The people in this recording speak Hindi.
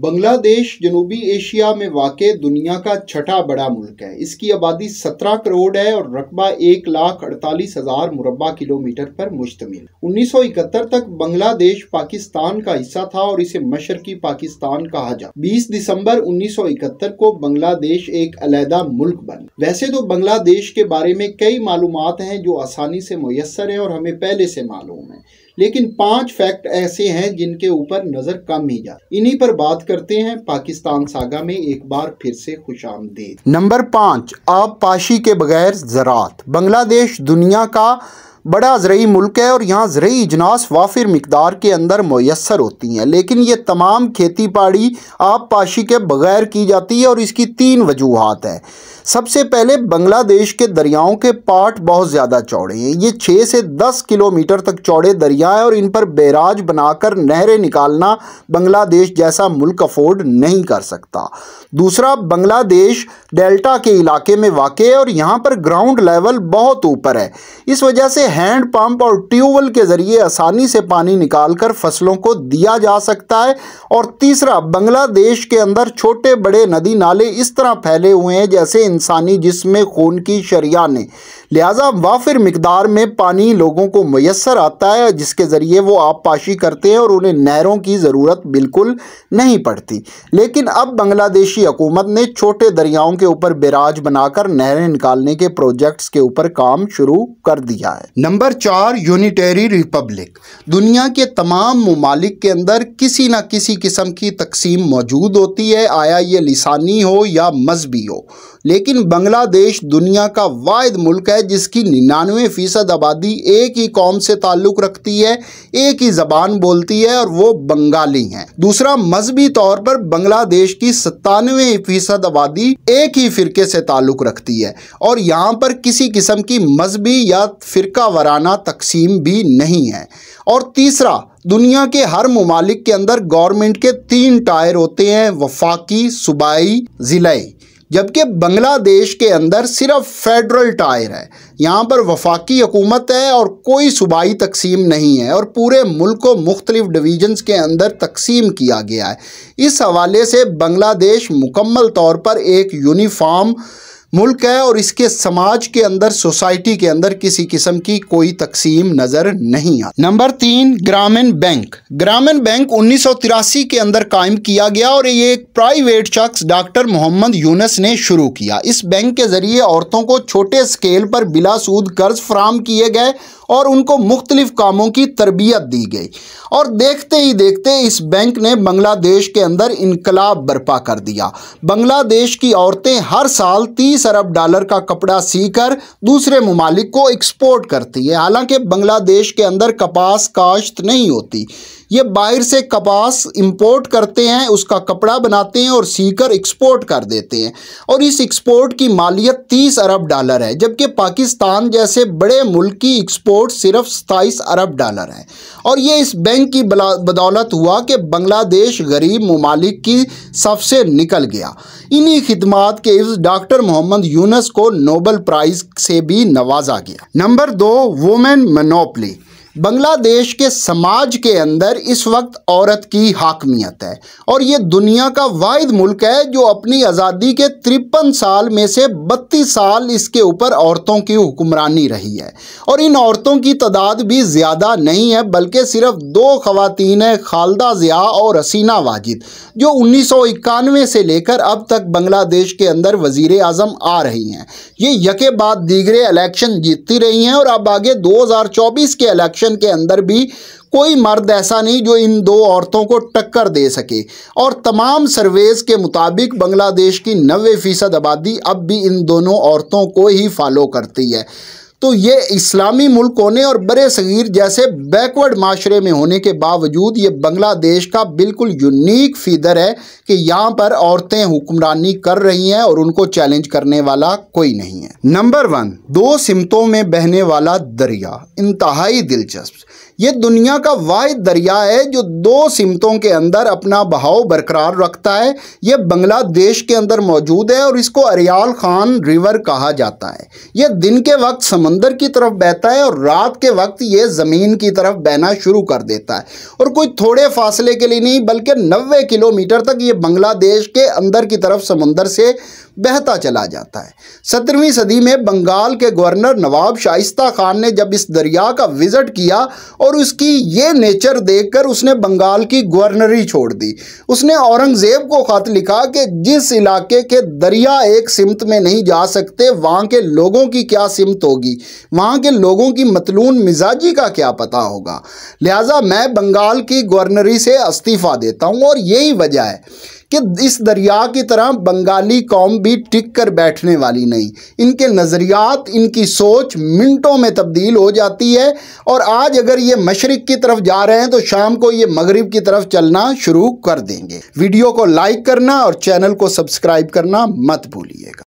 बांग्लादेश जनूबी एशिया में वाक़ दुनिया का छठा बड़ा मुल्क है इसकी आबादी 17 करोड़ है और रकबा एक लाख अड़तालीस हज़ार मुरबा किलोमीटर पर मुश्तमिल उन्नीस सौ इकहत्तर तक बांग्लादेश पाकिस्तान का हिस्सा था और इसे मशरकी पाकिस्तान कहा जा 20 दिसंबर उन्नीस सौ इकहत्तर को बांग्लादेश एक अलहदा मुल्क बन वैसे तो बांग्लादेश के बारे में कई मालूम हैं जो आसानी से मैसर है और हमें पहले से मालूम है लेकिन पांच फैक्ट ऐसे हैं जिनके ऊपर नज़र कम ही जाती इन्हीं पर बात करते हैं पाकिस्तान सागा में एक बार फिर से खुश आमदेद नंबर पाँच आबपाशी पाशी के बगैर ज़रात बांग्लादेश दुनिया का बड़ा ज़रूरी मुल्क है और यहाँ ज़रूरी इजनास वाफिर मकदार के अंदर मैसर होती हैं लेकिन ये तमाम खेती बाड़ी आप पाशी के बग़ैर की जाती है और इसकी तीन वजूहत है सबसे पहले बांग्लादेश के दरियाओं के पार्ट बहुत ज़्यादा चौड़े हैं ये छः से दस किलोमीटर तक चौड़े दरिया हैं और इन पर बैराज बनाकर नहरें निकालना बांग्लादेश जैसा मुल्क अफोर्ड नहीं कर सकता दूसरा बांग्लादेश डेल्टा के इलाके में वाक़ है और यहाँ पर ग्राउंड लेवल बहुत ऊपर है इस वजह से हैंड पंप और ट्यूबवेल के जरिए आसानी से पानी निकालकर फसलों को दिया जा सकता है और तीसरा बांग्लादेश के अंदर छोटे बड़े नदी नाले इस तरह फैले हुए हैं जैसे इंसानी जिसमें खून की शरिया ने लिहाजा वाफिर मकदार में पानी लोगों को मैसर आता है जिसके ज़रिए वो आबपाशी करते हैं और उन्हें नहरों की ज़रूरत बिल्कुल नहीं पड़ती लेकिन अब बांग्लादेशी हकूमत ने छोटे दरियाओं के ऊपर बिराज बनाकर नहरें निकालने के प्रोजेक्ट्स के ऊपर काम शुरू कर दिया है नंबर चार यूनिटेरी रिपब्लिक दुनिया के तमाम ममालिक के अंदर किसी न किसी किस्म की तकसीम मौजूद होती है आया ये लिसानी हो या मजहबी हो लेकिन बांग्लादेश दुनिया का वाद मुल्क है जिसकी निन्यानवे फ़ीसद आबादी एक ही कौम से ताल्लुक़ रखती है एक ही ज़बान बोलती है और वो बंगाली हैं दूसरा मजहबी तौर पर बांग्लादेश की सत्तानवे फ़ीसद आबादी एक ही फ़िरके से ताल्लुक़ रखती है और यहाँ पर किसी किस्म की मजहबी या फ़िरका वराना तकसीम भी नहीं है और तीसरा दुनिया के हर ममालिक के अंदर गवर्नमेंट के तीन टायर होते हैं वफाकी सूबाई ज़िलाई जबकि बांग्लादेश के अंदर सिर्फ फेडरल टायर है यहाँ पर वफाकी हकूमत है और कोई सूबाई तकसीम नहीं है और पूरे मुल्क को मुख्तलिफ डिवीजन्स के अंदर तकसीम किया गया है इस हवाले से बांग्लादेश मुकम्मल तौर पर एक यूनिफाम मुल्क है और इसके समाज के अंदर सोसाइटी के अंदर किसी किस्म की कोई तकसीम नज़र नहीं आ नंबर तीन ग्रामीण बैंक ग्रामीण बैंक उन्नीस के अंदर कायम किया गया और ये एक प्राइवेट शख्स डॉक्टर मोहम्मद यूनस ने शुरू किया इस बैंक के जरिए औरतों को छोटे स्केल पर बिला सूद कर्ज फ्राहम किए गए और उनको मुख्तलिफ कामों की तरबियत दी गई और देखते ही देखते इस बैंक ने बांग्लादेश के अंदर इनकलाब बर्पा कर दिया बांग्लादेश की औरतें हर साल तीस अरब डॉलर का कपड़ा सीकर दूसरे ममालिक को एक्सपोर्ट करती है हालांकि बांग्लादेश के अंदर कपास काश्त नहीं होती ये बाहर से कपास इंपोर्ट करते हैं उसका कपड़ा बनाते हैं और सीकर एक्सपोर्ट कर देते हैं और इस एक्सपोर्ट की मालियत तीस अरब डॉलर है जबकि पाकिस्तान जैसे बड़े मुल्क की एक्सपोर्ट सिर्फ सताईस अरब डॉलर है और ये इस बैंक की बदौलत हुआ कि बांग्लादेश गरीब ममालिक की सब से निकल गया इन्हीं खिदमात के इस डॉक्टर मोहम्मद यूनस को नोबल प्राइज़ से भी नवाजा गया नंबर दो वोमेन मनोपली बांग्लादेश के समाज के अंदर इस वक्त औरत की हाकमियत है और ये दुनिया का वाद मुल्क है जो अपनी आज़ादी के तिरपन साल में से बत्तीस साल इसके ऊपर औरतों की हुक्मरानी रही है और इन औरतों की तादाद भी ज़्यादा नहीं है बल्कि सिर्फ दो खवतिन हैं खालदा ज़िया और हसीना वाजिद जो उन्नीस सौ इक्यानवे से लेकर अब तक बांग्लादेश के अंदर वज़ी अजम आ रही हैं ये यके बाद दीगरे इलेक्शन जीतती रही हैं और अब आगे दो हज़ार चौबीस के इलेक्शन सेक्शन के अंदर भी कोई मर्द ऐसा नहीं जो इन दो औरतों को टक्कर दे सके और तमाम सर्वेज के मुताबिक बांग्लादेश की नबे फ़ीसद आबादी अब भी इन दोनों औरतों को ही फॉलो करती है तो ये इस्लामी मुल्क होने और बर सग़ीर जैसे बैकवर्ड माशरे में होने के बावजूद ये बांग्लादेश का बिल्कुल यूनिक फीदर है कि यहाँ पर औरतें हुक्मरानी कर रही हैं और उनको चैलेंज करने वाला कोई नहीं है नंबर वन दो सिमतों में बहने वाला दरिया इंतहाई दिलचस्प ये दुनिया का वाह दरिया है जो दो सिमतों के अंदर अपना बहाव बरकरार रखता है ये बांग्लादेश के अंदर मौजूद है और इसको अरियाल खान रिवर कहा जाता है ये दिन के वक्त समंदर की तरफ बहता है और रात के वक्त ये ज़मीन की तरफ बहना शुरू कर देता है और कोई थोड़े फासले के लिए नहीं बल्कि नबे किलोमीटर तक ये बांग्लादेश के अंदर की तरफ समंदर से बहता चला जाता है सत्रहवीं सदी में बंगाल के गवर्नर नवाब शाइस्ता खान ने जब इस दरिया का विज़िट किया और और उसकी ये नेचर देखकर उसने बंगाल की गवर्नरी छोड़ दी उसने औरंगज़ेब को ख़त लिखा कि जिस इलाके के दरिया एक सिमत में नहीं जा सकते वहाँ के लोगों की क्या सिमत होगी वहाँ के लोगों की मतलून मिजाजी का क्या पता होगा लिहाजा मैं बंगाल की गवर्नरी से इस्तीफ़ा देता हूँ और यही वजह है कि इस दरिया की तरह बंगाली कौम भी टिक कर बैठने वाली नहीं इनके नज़रियात इनकी सोच मिनटों में तब्दील हो जाती है और आज अगर ये मशरक़ की तरफ जा रहे हैं तो शाम को ये मगरब की तरफ चलना शुरू कर देंगे वीडियो को लाइक करना और चैनल को सब्सक्राइब करना मत भूलिएगा